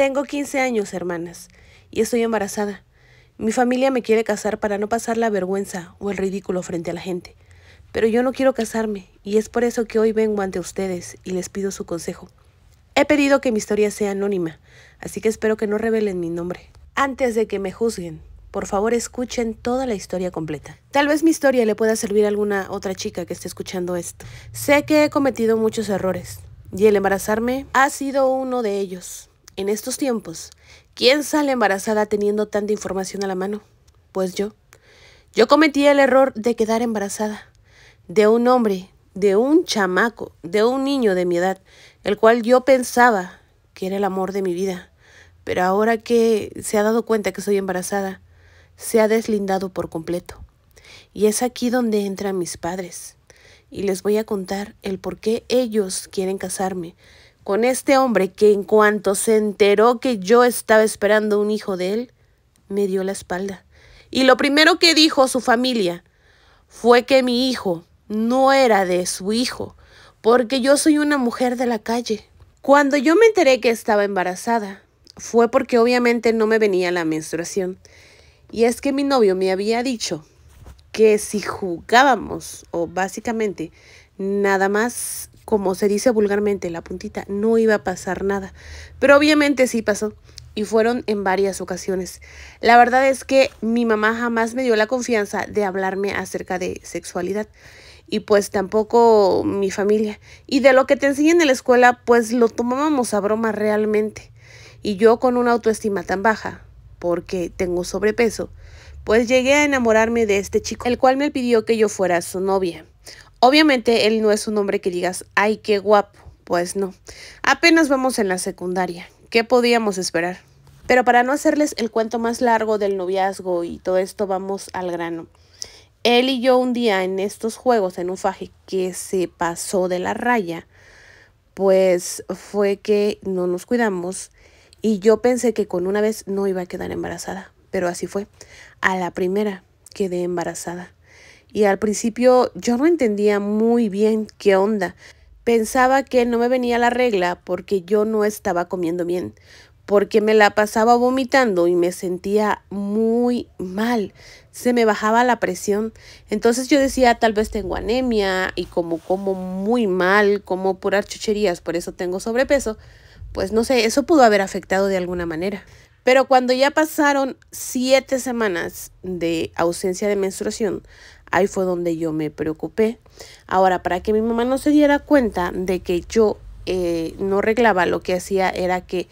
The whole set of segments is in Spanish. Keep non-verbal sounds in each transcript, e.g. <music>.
Tengo 15 años, hermanas, y estoy embarazada. Mi familia me quiere casar para no pasar la vergüenza o el ridículo frente a la gente. Pero yo no quiero casarme, y es por eso que hoy vengo ante ustedes y les pido su consejo. He pedido que mi historia sea anónima, así que espero que no revelen mi nombre. Antes de que me juzguen, por favor escuchen toda la historia completa. Tal vez mi historia le pueda servir a alguna otra chica que esté escuchando esto. Sé que he cometido muchos errores, y el embarazarme ha sido uno de ellos en estos tiempos, ¿quién sale embarazada teniendo tanta información a la mano? Pues yo. Yo cometí el error de quedar embarazada de un hombre, de un chamaco, de un niño de mi edad, el cual yo pensaba que era el amor de mi vida. Pero ahora que se ha dado cuenta que soy embarazada, se ha deslindado por completo. Y es aquí donde entran mis padres. Y les voy a contar el por qué ellos quieren casarme, con este hombre que en cuanto se enteró que yo estaba esperando un hijo de él, me dio la espalda. Y lo primero que dijo su familia fue que mi hijo no era de su hijo, porque yo soy una mujer de la calle. Cuando yo me enteré que estaba embarazada, fue porque obviamente no me venía la menstruación. Y es que mi novio me había dicho que si jugábamos, o básicamente nada más como se dice vulgarmente, la puntita, no iba a pasar nada. Pero obviamente sí pasó y fueron en varias ocasiones. La verdad es que mi mamá jamás me dio la confianza de hablarme acerca de sexualidad y pues tampoco mi familia. Y de lo que te enseñan en la escuela, pues lo tomábamos a broma realmente. Y yo con una autoestima tan baja, porque tengo sobrepeso, pues llegué a enamorarme de este chico, el cual me pidió que yo fuera su novia. Obviamente él no es un hombre que digas, ay, qué guapo. Pues no. Apenas vamos en la secundaria. ¿Qué podíamos esperar? Pero para no hacerles el cuento más largo del noviazgo y todo esto, vamos al grano. Él y yo un día en estos juegos, en un faje que se pasó de la raya, pues fue que no nos cuidamos y yo pensé que con una vez no iba a quedar embarazada, pero así fue. A la primera quedé embarazada y al principio yo no entendía muy bien qué onda. Pensaba que no me venía la regla porque yo no estaba comiendo bien, porque me la pasaba vomitando y me sentía muy mal. Se me bajaba la presión. Entonces yo decía, tal vez tengo anemia y como como muy mal, como puras chucherías, por eso tengo sobrepeso. Pues no sé, eso pudo haber afectado de alguna manera. Pero cuando ya pasaron siete semanas de ausencia de menstruación, Ahí fue donde yo me preocupé. Ahora, para que mi mamá no se diera cuenta de que yo eh, no reglaba, lo que hacía era que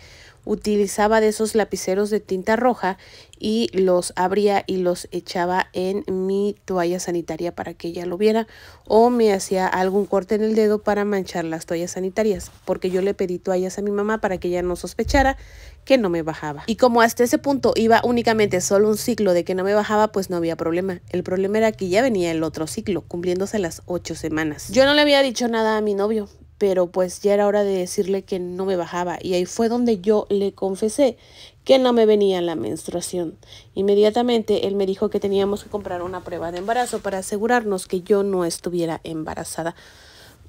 utilizaba de esos lapiceros de tinta roja y los abría y los echaba en mi toalla sanitaria para que ella lo viera o me hacía algún corte en el dedo para manchar las toallas sanitarias porque yo le pedí toallas a mi mamá para que ella no sospechara que no me bajaba y como hasta ese punto iba únicamente solo un ciclo de que no me bajaba pues no había problema el problema era que ya venía el otro ciclo cumpliéndose las ocho semanas yo no le había dicho nada a mi novio pero pues ya era hora de decirle que no me bajaba y ahí fue donde yo le confesé que no me venía la menstruación. Inmediatamente él me dijo que teníamos que comprar una prueba de embarazo para asegurarnos que yo no estuviera embarazada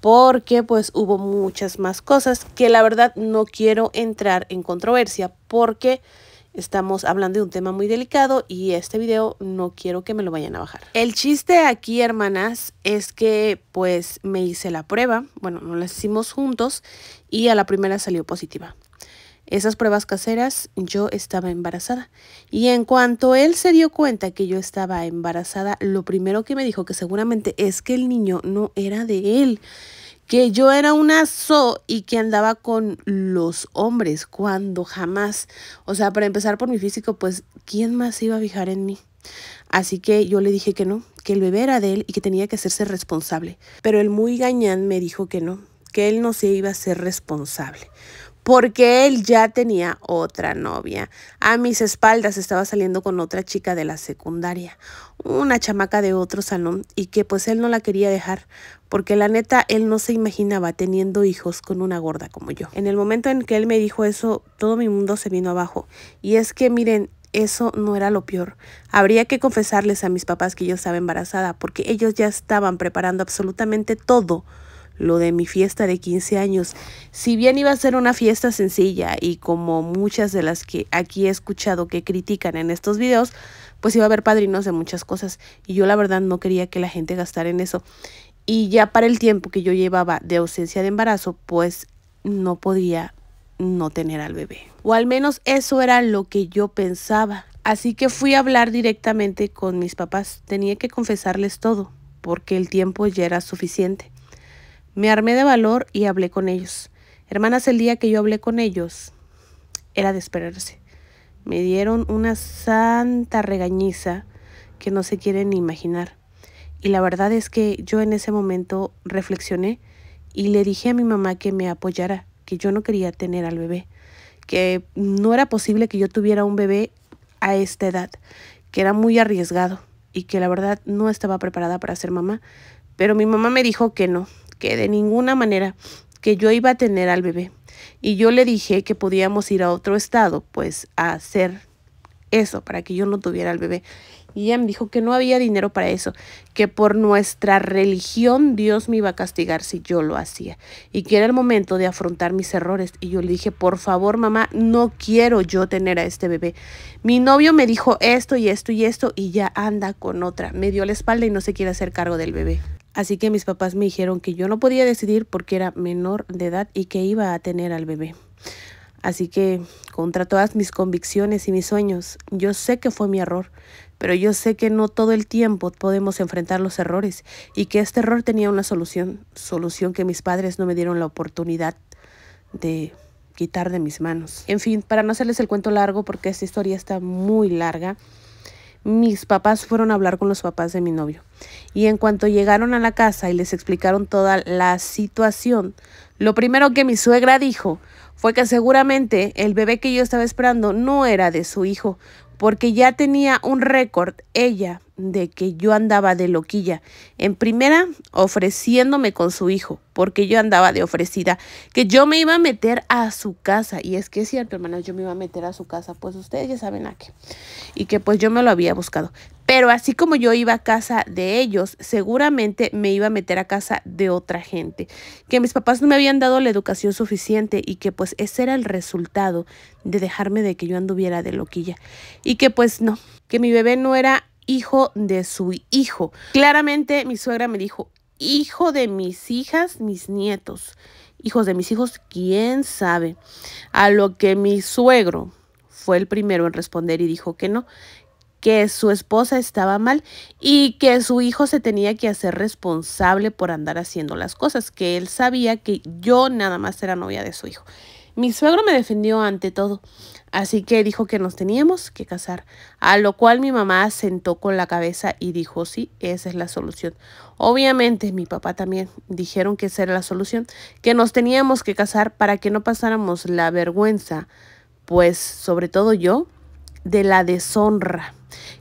porque pues hubo muchas más cosas que la verdad no quiero entrar en controversia porque Estamos hablando de un tema muy delicado y este video no quiero que me lo vayan a bajar. El chiste aquí, hermanas, es que pues me hice la prueba, bueno, nos la hicimos juntos y a la primera salió positiva. Esas pruebas caseras yo estaba embarazada y en cuanto él se dio cuenta que yo estaba embarazada, lo primero que me dijo que seguramente es que el niño no era de él que yo era una so y que andaba con los hombres cuando jamás, o sea, para empezar por mi físico, pues, ¿quién más iba a fijar en mí? Así que yo le dije que no, que el bebé era de él y que tenía que hacerse responsable. Pero el muy gañán me dijo que no, que él no se iba a ser responsable porque él ya tenía otra novia. A mis espaldas estaba saliendo con otra chica de la secundaria, una chamaca de otro salón, y que pues él no la quería dejar porque la neta él no se imaginaba teniendo hijos con una gorda como yo. En el momento en que él me dijo eso, todo mi mundo se vino abajo. Y es que miren, eso no era lo peor. Habría que confesarles a mis papás que yo estaba embarazada, porque ellos ya estaban preparando absolutamente todo lo de mi fiesta de 15 años. Si bien iba a ser una fiesta sencilla y como muchas de las que aquí he escuchado que critican en estos videos, pues iba a haber padrinos de muchas cosas y yo la verdad no quería que la gente gastara en eso. Y ya para el tiempo que yo llevaba de ausencia de embarazo, pues no podía no tener al bebé. O al menos eso era lo que yo pensaba. Así que fui a hablar directamente con mis papás. Tenía que confesarles todo, porque el tiempo ya era suficiente. Me armé de valor y hablé con ellos. Hermanas, el día que yo hablé con ellos, era de esperarse. Me dieron una santa regañiza que no se quieren imaginar. Y la verdad es que yo en ese momento reflexioné y le dije a mi mamá que me apoyara, que yo no quería tener al bebé, que no era posible que yo tuviera un bebé a esta edad, que era muy arriesgado y que la verdad no estaba preparada para ser mamá. Pero mi mamá me dijo que no, que de ninguna manera, que yo iba a tener al bebé. Y yo le dije que podíamos ir a otro estado, pues, a hacer eso, para que yo no tuviera al bebé. Y ella me dijo que no había dinero para eso, que por nuestra religión Dios me iba a castigar si yo lo hacía y que era el momento de afrontar mis errores. Y yo le dije, por favor mamá, no quiero yo tener a este bebé. Mi novio me dijo esto y esto y esto y ya anda con otra. Me dio la espalda y no se quiere hacer cargo del bebé. Así que mis papás me dijeron que yo no podía decidir porque era menor de edad y que iba a tener al bebé. Así que, contra todas mis convicciones y mis sueños, yo sé que fue mi error pero yo sé que no todo el tiempo podemos enfrentar los errores y que este error tenía una solución, solución que mis padres no me dieron la oportunidad de quitar de mis manos. En fin, para no hacerles el cuento largo, porque esta historia está muy larga, mis papás fueron a hablar con los papás de mi novio. Y en cuanto llegaron a la casa y les explicaron toda la situación, lo primero que mi suegra dijo fue que seguramente el bebé que yo estaba esperando no era de su hijo, porque ya tenía un récord ella de que yo andaba de loquilla. En primera, ofreciéndome con su hijo, porque yo andaba de ofrecida, que yo me iba a meter a su casa. Y es que si cierto, hermano, yo me iba a meter a su casa, pues ustedes ya saben a qué. Y que pues yo me lo había buscado. Pero así como yo iba a casa de ellos, seguramente me iba a meter a casa de otra gente. Que mis papás no me habían dado la educación suficiente y que pues ese era el resultado de dejarme de que yo anduviera de loquilla. Y que pues no, que mi bebé no era hijo de su hijo. Claramente mi suegra me dijo, hijo de mis hijas, mis nietos. Hijos de mis hijos, quién sabe. A lo que mi suegro fue el primero en responder y dijo que no, que su esposa estaba mal y que su hijo se tenía que hacer responsable por andar haciendo las cosas, que él sabía que yo nada más era novia de su hijo. Mi suegro me defendió ante todo, así que dijo que nos teníamos que casar, a lo cual mi mamá sentó con la cabeza y dijo, sí, esa es la solución. Obviamente mi papá también dijeron que esa era la solución, que nos teníamos que casar para que no pasáramos la vergüenza, pues sobre todo yo de la deshonra,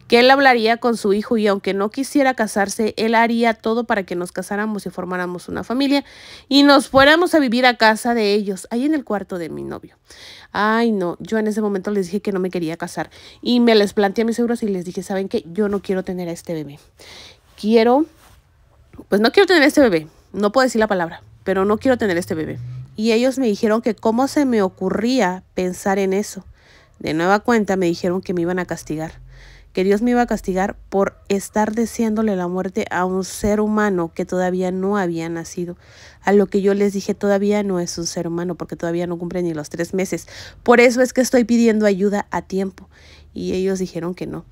que él hablaría con su hijo y aunque no quisiera casarse, él haría todo para que nos casáramos y formáramos una familia y nos fuéramos a vivir a casa de ellos, ahí en el cuarto de mi novio. Ay, no, yo en ese momento les dije que no me quería casar y me les planteé a mis seguros y les dije, ¿saben qué? Yo no quiero tener a este bebé. Quiero, pues no quiero tener a este bebé, no puedo decir la palabra, pero no quiero tener a este bebé. Y ellos me dijeron que cómo se me ocurría pensar en eso de nueva cuenta me dijeron que me iban a castigar, que Dios me iba a castigar por estar deseándole la muerte a un ser humano que todavía no había nacido. A lo que yo les dije, todavía no es un ser humano porque todavía no cumple ni los tres meses. Por eso es que estoy pidiendo ayuda a tiempo. Y ellos dijeron que no.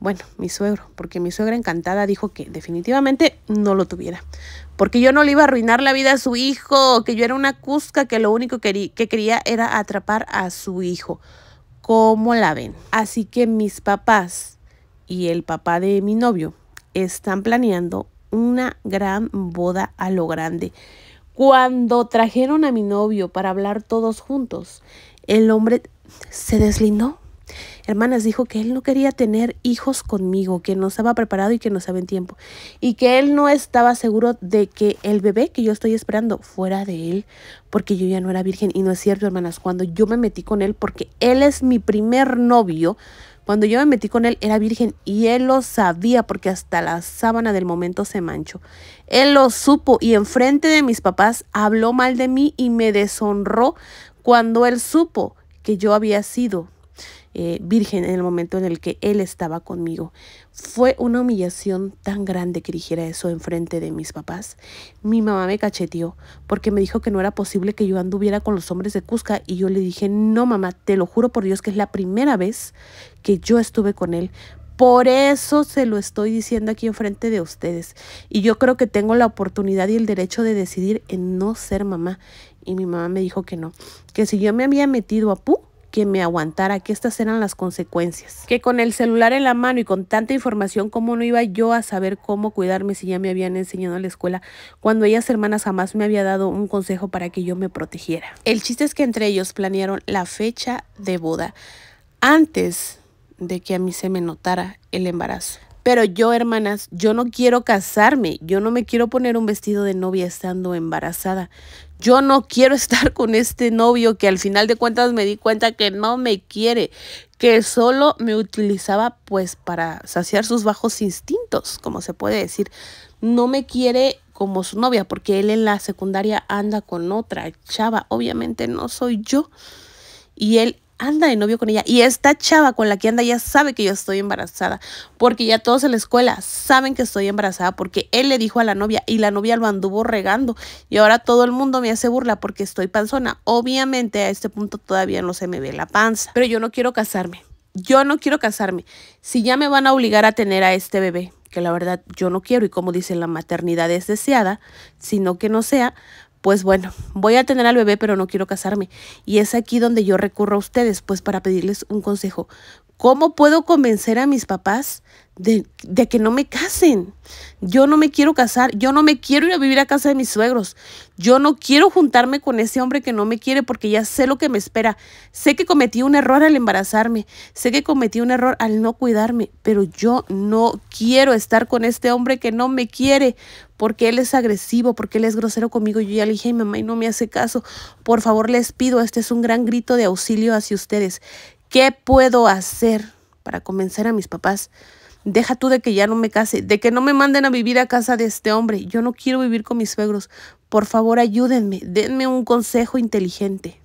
Bueno, mi suegro, porque mi suegra encantada dijo que definitivamente no lo tuviera, porque yo no le iba a arruinar la vida a su hijo, que yo era una cusca que lo único que, que quería era atrapar a su hijo. ¿Cómo la ven? Así que mis papás y el papá de mi novio están planeando una gran boda a lo grande. Cuando trajeron a mi novio para hablar todos juntos, el hombre se deslindó Hermanas, dijo que él no quería tener hijos conmigo, que no estaba preparado y que no estaba en tiempo. Y que él no estaba seguro de que el bebé que yo estoy esperando fuera de él, porque yo ya no era virgen. Y no es cierto, hermanas, cuando yo me metí con él, porque él es mi primer novio, cuando yo me metí con él era virgen y él lo sabía porque hasta la sábana del momento se manchó. Él lo supo y enfrente de mis papás habló mal de mí y me deshonró cuando él supo que yo había sido eh, virgen en el momento en el que Él estaba conmigo. Fue una humillación tan grande que dijera eso enfrente de mis papás. Mi mamá me cacheteó porque me dijo que no era posible que yo anduviera con los hombres de Cusca y yo le dije, no mamá, te lo juro por Dios que es la primera vez que yo estuve con él. Por eso se lo estoy diciendo aquí enfrente de ustedes. Y yo creo que tengo la oportunidad y el derecho de decidir en no ser mamá. Y mi mamá me dijo que no. Que si yo me había metido a pú que me aguantara, que estas eran las consecuencias. Que con el celular en la mano y con tanta información, ¿cómo no iba yo a saber cómo cuidarme si ya me habían enseñado en la escuela? Cuando ellas hermanas jamás me había dado un consejo para que yo me protegiera. El chiste es que entre ellos planearon la fecha de boda antes de que a mí se me notara el embarazo. Pero yo, hermanas, yo no quiero casarme, yo no me quiero poner un vestido de novia estando embarazada. Yo no quiero <laughs> estar con este novio que al final de cuentas me di cuenta que no me quiere, que solo me utilizaba pues para saciar sus bajos instintos, como se puede decir. No me quiere como su novia porque él en la secundaria anda con otra chava, obviamente no soy yo. Y él anda de novio con ella. Y esta chava con la que anda ya sabe que yo estoy embarazada, porque ya todos en la escuela saben que estoy embarazada, porque él le dijo a la novia y la novia lo anduvo regando. Y ahora todo el mundo me hace burla porque estoy panzona. Obviamente a este punto todavía no se me ve la panza, pero yo no quiero casarme. Yo no quiero casarme. Si ya me van a obligar a tener a este bebé, que la verdad yo no quiero y como dicen la maternidad es deseada, sino que no sea, pues bueno, voy a tener al bebé, pero no quiero casarme. Y es aquí donde yo recurro a ustedes, pues para pedirles un consejo. ¿Cómo puedo convencer a mis papás de, que no me casen. Yo no me quiero casar, yo no me quiero ir a vivir a casa de mis suegros. Yo no quiero juntarme con ese hombre que no me quiere porque ya sé lo que me espera. Sé que cometí un error al embarazarme, sé que cometí un error al no cuidarme, pero yo no quiero estar con este hombre que no me quiere porque él es agresivo, porque él es grosero conmigo. Yo ya le dije, mamá, y no me hace caso. Por favor, les pido, este es un gran grito de auxilio hacia ustedes. ¿Qué puedo hacer para convencer a mis papás? Deja tú de que ya no me case, de que no me manden a vivir a casa de este hombre. Yo no quiero vivir con mis suegros. Por favor, ayúdenme, denme un consejo inteligente.